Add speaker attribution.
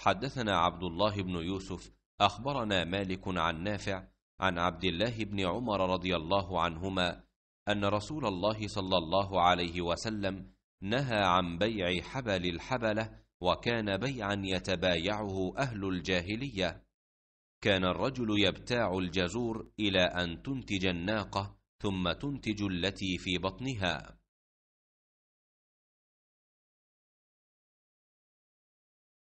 Speaker 1: حدثنا عبد الله بن يوسف
Speaker 2: اخبرنا مالك عن نافع عن عبد الله بن عمر رضي الله عنهما ان رسول الله صلى الله عليه وسلم نهى عن بيع حبل الحبله وكان بيعا يتبايعه اهل الجاهليه كان الرجل يبتاع الجزور الى ان تنتج الناقه ثم
Speaker 1: تنتج التي في بطنها